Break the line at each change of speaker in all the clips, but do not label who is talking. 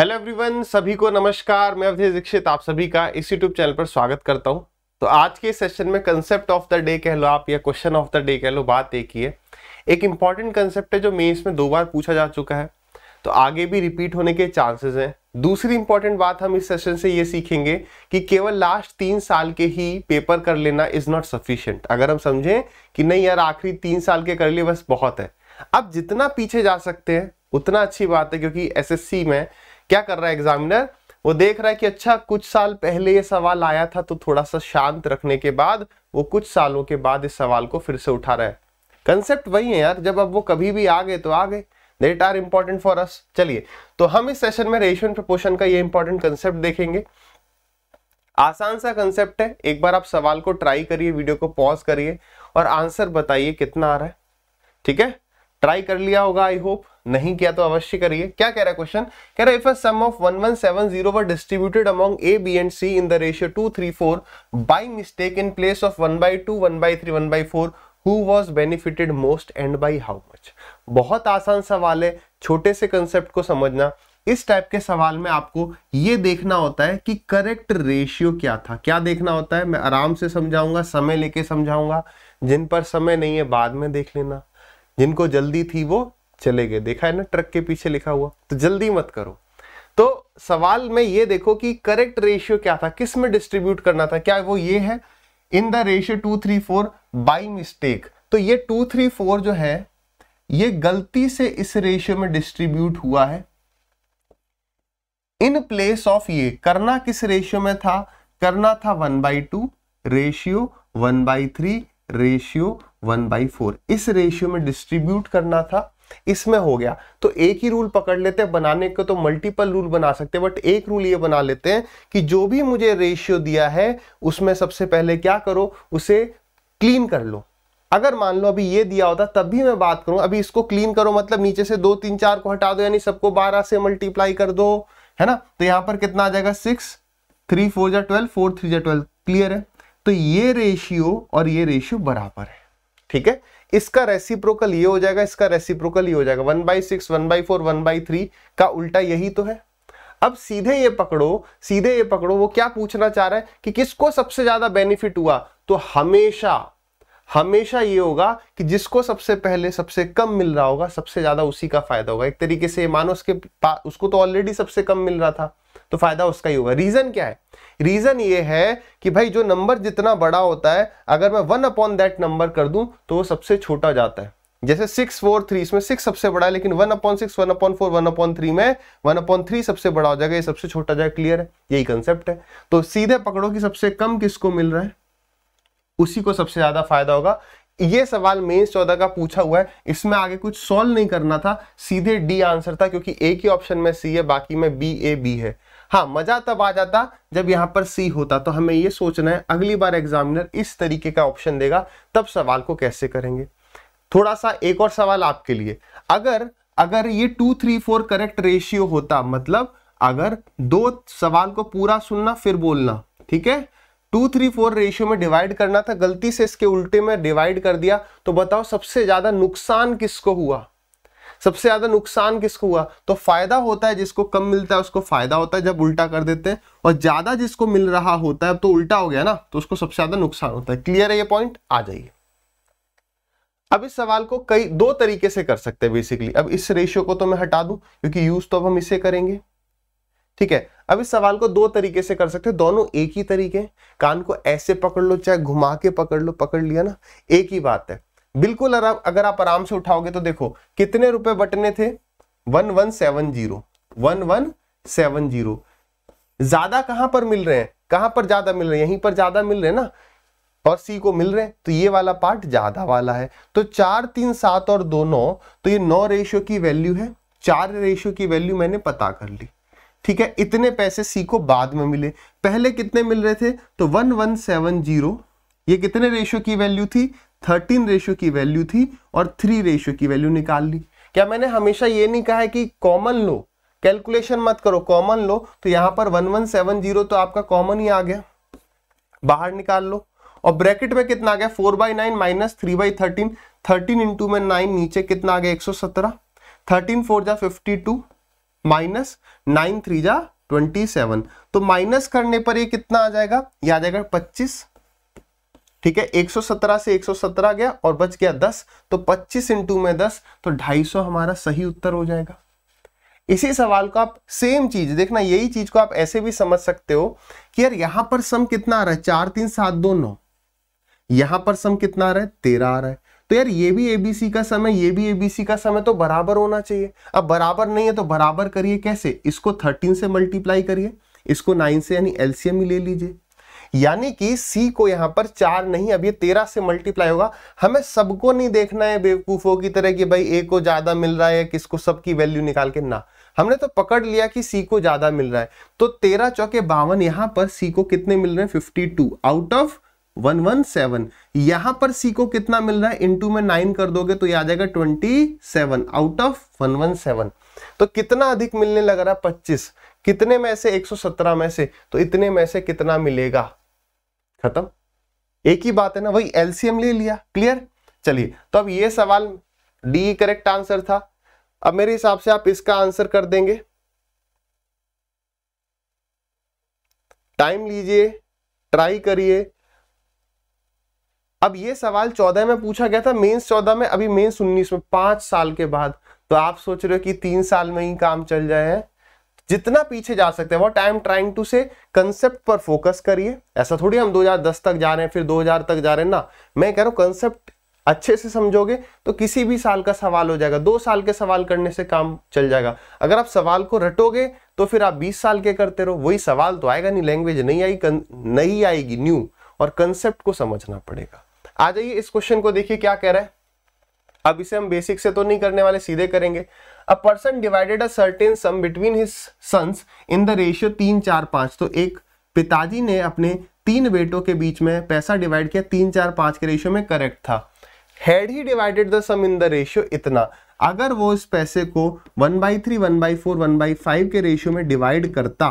hello everyone सभी को नमस्कार मैं अवधेश दीक्षित आप सभी का इस यूट्यूब चैनल पर स्वागत करता हूं तो आज के सेशन में कंसेप्ट ऑफ द डे कह लो आप या क्वेश्चन ऑफ द डे कह लो बात एक ही है एक इंपॉर्टेंट कंसेप्ट है जो मेन्स में दो बार पूछा जा चुका है तो आगे भी रिपीट होने के चांसेस हैं दूसरी इंपॉर्टेंट बात हम इस सेशन से ये सीखेंगे कि केवल लास्ट तीन साल के ही पेपर कर लेना इज नॉट सफिशियंट अगर हम समझें कि नहीं यार आखिरी तीन साल के कर लिए बस बहुत है अब जितना पीछे जा सकते हैं उतना अच्छी बात है क्योंकि एसएससी में क्या कर रहा है एग्जामिनर वो देख रहा है कि अच्छा कुछ साल पहले ये सवाल आया था तो थोड़ा सा शांत रखने के बाद वो कुछ सालों के बाद इस सवाल को फिर से उठा रहा है कंसेप्ट वही है यार जब अब वो कभी भी आ गए तो आ गए that are important for us चलिए तो हम इस सेशन में रेशियो प्रपोशन का ये इंपॉर्टेंट कंसेप्ट देखेंगे आसान सा कंसेप्ट है एक बार आप सवाल को ट्राई करिए वीडियो को पॉज करिए और आंसर बताइए कितना आ रहा है ठीक है ट्राई कर लिया होगा आई होप नहीं किया तो अवश्य करिए क्या कह रहा है क्वेश्चन कह रहा है if a sum of 1170 were distributed among A B and C in the ratio 2 3 4 by mistake in place of 1 by 2 1 by 3 1 by 4 who was benefited most and by how much बहुत आसान सवाल है छोटे से concept को समझना इस type के सवाल में आपको ये देखना होता है कि करेक्ट रेशियो क्या था क्या देखना होता है मैं आराम से समझाऊंगा समय लेके समझाऊंगा जिन पर समय नहीं है बाद में देख लेना जिनको जल्दी थी वो चले गए देखा है ना ट्रक के पीछे लिखा हुआ तो जल्दी मत करो तो सवाल में ये देखो कि करेक्ट रेशियो क्या था किस में डिस्ट्रीब्यूट करना था क्या वो ये है in the ratio two three four by mistake तो ये टू थ्री फोर जो है ये गलती से इस रेशियो में डिस्ट्रीब्यूट हुआ है इन प्लेस ऑफ ये करना किस रेशियो में था करना था one by two ratio one by three ratio one by four इस रेशियो में डिस्ट्रीब्यूट करना था इसमें हो गया तो एक ही रूल पकड़ लेते हैं बनाने को तो मल्टीपल रूल बना सकते हैं बट एक रूल ये बना लेते हैं कि जो भी मुझे रेशियो दिया है उसमें सबसे पहले क्या करो उसे क्लीन कर लो अगर मान लो अभी ये दिया होता तब भी मैं बात करूं अभी इसको क्लीन करो मतलब नीचे से दो तीन चार को हटा दो यानी सबको बारह से मल्टीप्लाई कर दो है ना तो यहां पर कितना आ जाएगा सिक्स थ्री फोर जा ट्वेल्व फोर थ्री जा ट्वेल्व क्लियर है तो ये रेशियो और ये रेशियो बराबर है ठीक है इसका रेसिप्रोकल ये हो जाएगा इसका रेसिप्रोकल ये हो जाएगा one by six one by four one by three का उल्टा यही तो है अब सीधे ये पकड़ो सीधे ये पकड़ो वो क्या पूछना चाह रहा है कि किसको सबसे ज्यादा बेनिफिट हुआ तो हमेशा हमेशा ये होगा कि जिसको सबसे पहले सबसे कम मिल रहा होगा सबसे ज्यादा उसी का फायदा होगा एक तरीके से मानो उसके पास उसको तो ऑलरेडी सबसे कम मिल रहा था तो फायदा उसका ही होगा रीजन क्या है रीजन ये है कि भाई जो नंबर जितना बड़ा होता है अगर मैं वन अपॉन दैट नंबर कर दूं तो वो सबसे छोटा जाता है जैसे सिक्स फोर थ्री इसमें सिक्स सबसे बड़ा है लेकिन one upon six one upon four one upon three में वन अपॉन थ्री सबसे बड़ा हो जाएगा ये सबसे छोटा जाएगा क्लियर है यही कंसेप्ट है तो सीधे पकड़ो कि सबसे कम किसको मिल रहा है उसी को सबसे ज्यादा फायदा होगा ये सवाल मेन्स चौदह का पूछा हुआ है इसमें आगे कुछ सॉल्व नहीं करना था सीधे डी आंसर था क्योंकि ए ही ऑप्शन में सी है बाकी में बी ए बी है हाँ मजा तब आ जाता जब यहाँ पर सी होता तो हमें ये सोचना है अगली बार एग्जामिनर इस तरीके का ऑप्शन देगा तब सवाल को कैसे करेंगे थोड़ा सा एक और सवाल आपके लिए अगर अगर ये two three four correct ratio होता मतलब अगर दो सवाल को पूरा सुनना फिर बोलना ठीक है टू थ्री फोर रेशियो में डिवाइड करना था गलती से इसके उल्टे में डिवाइड कर दिया तो बताओ सबसे ज्यादा नुकसान किसको हुआ सबसे ज्यादा नुकसान किसको हुआ तो फायदा होता है जिसको कम मिलता है उसको फायदा होता है जब उल्टा कर देते हैं और ज्यादा जिसको मिल रहा होता है तो उल्टा हो गया ना तो उसको सबसे ज्यादा नुकसान होता है क्लियर है ये पॉइंट आ जाइए अब इस सवाल को कई दो तरीके से कर सकते हैं बेसिकली अब इस रेशियो को तो मैं हटा दूं क्योंकि यूज तो अब हम इसे करेंगे ठीक है अब इस सवाल को दो तरीके से कर सकते हैं दोनों एक ही तरीके कान को ऐसे पकड़ लो चाहे घुमा के पकड़ लो पकड़ लिया ना एक ही बात है बिल्कुल अगर आप आराम से उठाओगे तो देखो कितने रुपए बटने थे one one seven zero one one seven zero ज्यादा कहां पर मिल रहे हैं कहां पर ज्यादा मिल रहे हैं यहीं पर ज्यादा मिल रहे हैं ना और सी को मिल रहे हैं तो ये वाला पार्ट ज्यादा वाला है तो चार तीन सात और दो नौ तो ये नौ रेशियो की वैल्यू है चार रेशियो की वैल्यू मैंने पता कर ली ठीक है इतने पैसे सी को बाद में मिले पहले कितने मिल रहे थे तो वन वन सेवन जीरो ये कितने रेशियो की वैल्यू थी थर्टीन रेशियो की वैल्यू थी और थ्री रेशियो की वैल्यू निकाल ली क्या मैंने हमेशा ये नहीं कहा है कि कॉमन लो कैलकुलेशन मत करो कॉमन लो तो यहां पर वन वन सेवन जीरो तो आपका कॉमन ही आ गया बाहर निकाल लो और ब्रैकेट में कितना आ गया four by nine minus three by thirteen thirteen into में नाइन नीचे कितना आ गया एक सौ सत्रह थर्टीन फोर जा fifty two minus nine three जा ट्वेंटी सेवन तो माइनस करने पर ये कितना आ जाएगा ये आ जाएगा पच्चीस ठीक है 117 से 117 गया और बच गया 10 तो 25 इंटू में 10 तो 250 हमारा सही उत्तर हो जाएगा इसी सवाल को आप सेम चीज देखना यही चीज को आप ऐसे भी समझ सकते हो कि यार यहां पर सम कितना आ रहा है चार तीन सात दो नौ यहां पर सम कितना आ रहा है तेरह आ रहा है तो यार ये भी एबीसी का समय ये भी एबीसी का समय तो बराबर होना चाहिए अब बराबर नहीं है तो बराबर करिए कैसे इसको थर्टीन से मल्टीप्लाई करिए इसको नाइन से यानी एलसीएम ही ले लीजिए यानी कि सी को यहां पर चार नहीं अब ये तेरह से मल्टीप्लाई होगा हमें सबको नहीं देखना है बेवकूफों की तरह कि भाई ए को ज्यादा मिल रहा है किसको सबकी वैल्यू निकाल के ना हमने तो पकड़ लिया कि सी को ज्यादा मिल रहा है तो तेरह चौके बावन यहां पर सी को कितने मिल रहे हैं फिफ्टी टू आउट ऑफ 117 यहां पर सी को कितना मिल रहा है इनटू में नाइन कर दोगे तो ये आ जाएगा 27 आउट ऑफ 117 तो कितना अधिक मिलने लग रहा है 25 कितने में से 117 में से तो इतने में से कितना मिलेगा खत्म एक ही बात है ना वही एलसीएम ले लिया क्लियर चलिए तो अब ये सवाल डी करेक्ट आंसर था अब मेरे हिसाब से आप इसका आंसर कर देंगे टाइम लीजिए ट्राई करिए अब ये सवाल चौदह में पूछा गया था मेंस चौदह में अभी मेंस उन्नीस में पांच साल के बाद तो आप सोच रहे हो कि तीन साल में ही काम चल जाए जितना पीछे जा सकते हैं what I am trying to say concept पर फोकस करिए ऐसा थोड़ी हम 2010 तक जा रहे हैं फिर 2000 तक जा रहे हैं ना मैं कह रहा हूँ कंसेप्ट अच्छे से समझोगे तो किसी भी साल का सवाल हो जाएगा दो साल के सवाल करने से काम चल जाएगा अगर आप सवाल को रटोगे तो फिर आप 20 साल के करते रहो वही सवाल तो आएगा नहीं लैंग्वेज नहीं आई नहीं आएगी न्यू और कंसेप्ट को समझना पड़ेगा आ जाइए इस क्वेश्चन को देखिए क्या कह रहा है अब इसे हम बेसिक से तो नहीं करने वाले सीधे करेंगे a person divided a certain sum between his sons in the ratio तीन चार पाँच तो एक पिताजी ने अपने तीन बेटों के बीच में पैसा डिवाइड किया तीन चार पाँच के रेशियो में करेक्ट था had he divided the sum in the ratio इतना अगर वो इस पैसे को one by three one by four one by five के रेशियो में डिवाइड करता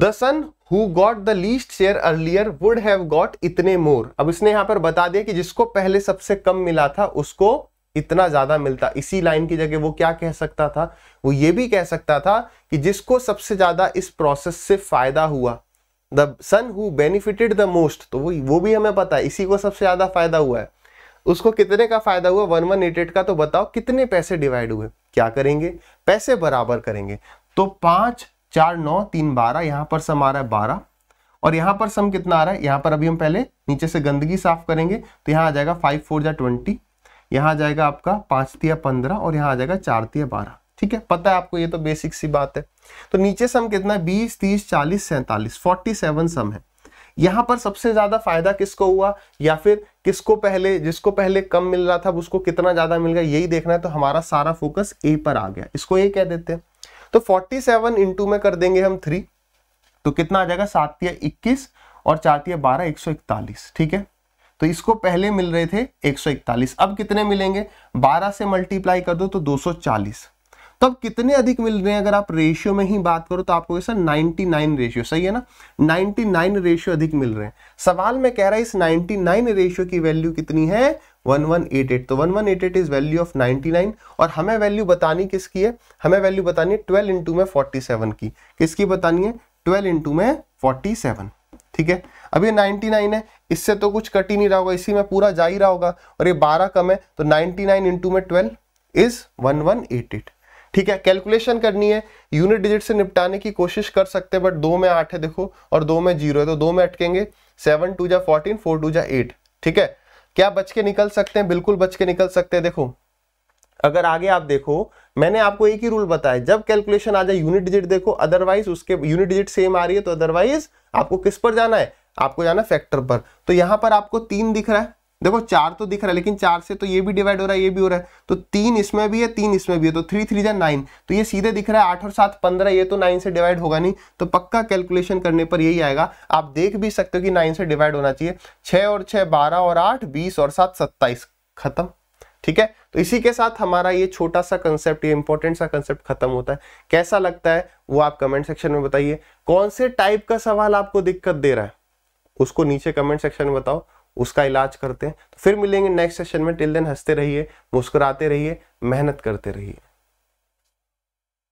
the son who got the least share earlier would have got इतने मोर अब इसने यहां पर बता दिया कि जिसको पहले सबसे कम मिला था उसको इतना ज्यादा मिलता इसी लाइन की जगह वो क्या कह सकता था वो ये भी कह सकता था कि जिसको सबसे ज्यादा इस प्रोसेस से फायदा हुआ the son who benefited the most तो वो वो भी हमें पता है इसी को सबसे ज्यादा फायदा हुआ है उसको कितने का फायदा हुआ वन वन एट एट का तो बताओ कितने पैसे डिवाइड हुए क्या करेंगे पैसे बराबर करेंगे तो पांच चार नौ तीन बारह यहां पर सम आ रहा है बारह और यहां पर सम कितना आ रहा है यहाँ पर अभी हम पहले नीचे से गंदगी साफ करेंगे तो यहाँ आ जाएगा फाइव फोर या ट्वेंटी यहां आ जाएगा आपका पांच तिया पंद्रह और यहाँ आ जाएगा चार तिया बारह ठीक है पता है आपको ये तो बेसिक सी बात है तो नीचे सम कितना है बीस तीस चालीस सैंतालीस फोर्टी सेवन सम है यहां पर सबसे ज्यादा फायदा किसको हुआ या फिर किसको पहले जिसको पहले कम मिल रहा था उसको कितना ज्यादा मिल गया यही देखना है तो हमारा सारा फोकस ए पर आ गया इसको ए कह देते हैं तो 47 सेवन इंटू में कर देंगे हम थ्री तो कितना आ जाएगा सात या इक्कीस और चार या बारह एक सौ इकतालीस ठीक है तो इसको पहले मिल रहे थे 141 अब कितने मिलेंगे 12 से मल्टीप्लाई कर दो तो 240 तब कितने अधिक मिल रहे हैं अगर आप रेशियो में ही बात करो तो आपको सर 99 रेशियो सही है ना 99 रेशियो अधिक मिल रहे हैं सवाल में कह रहा है इस 99 रेशियो की वैल्यू कितनी है 1188 तो 1188 इज वैल्यू ऑफ 99 और हमें वैल्यू बतानी किसकी है हमें वैल्यू बतानी है ट्वेल्व इंटू में सेवन की किसकी बतानी है ट्वेल्व इंटू में सेवन ठीक है अब ये 99 है इससे तो कुछ कट ही नहीं रहा होगा इसी में पूरा जा ही रहा होगा और ये 12 कम है तो 99 इंटू में ट्वेल्व इज 1188 ठीक है कैलकुलेशन करनी है यूनिट डिजिट से निपटाने की कोशिश कर सकते हैं बट दो में आठ है देखो और दो में जीरो है तो दो में अटकेंगे सेवन टू जा फोर्टीन फोर टू जा एट ठीक है क्या बच के निकल सकते हैं बिल्कुल बच के निकल सकते हैं देखो अगर आगे आप देखो मैंने आपको एक ही रूल बताया जब कैलकुलेशन आ जाए यूनिट डिजिट देखो अदरवाइज उसके यूनिट डिजिट सेम आ रही है तो अदरवाइज आपको किस पर जाना है आपको जाना फैक्टर पर तो यहां पर आपको तीन दिख रहा है देखो चार तो दिख रहा है लेकिन चार से तो ये भी डिवाइड हो रहा है ये भी हो रहा है तो तीन इसमें भी है तीन इसमें भी है तो थ्री थ्री या नाइन तो ये सीधे दिख रहा है आठ और सात पंद्रह ये तो नाइन से डिवाइड होगा नहीं तो पक्का कैलकुलेशन करने पर यही आएगा आप देख भी सकते हो कि नाइन से डिवाइड होना चाहिए छः और छह बारह और आठ बीस और सात सत्ताईस खत्म ठीक है तो इसी के साथ हमारा ये छोटा सा कंसेप्ट ये इंपॉर्टेंट सा कंसेप्ट खत्म होता है कैसा लगता है वो आप कमेंट सेक्शन में बताइए कौन से टाइप का सवाल आपको दिक्कत दे रहा है उसको नीचे कमेंट सेक्शन में बताओ उसका इलाज करते हैं तो फिर मिलेंगे नेक्स्ट सेशन में टिल देन हंसते रहिए मुस्कुराते रहिए मेहनत करते रहिए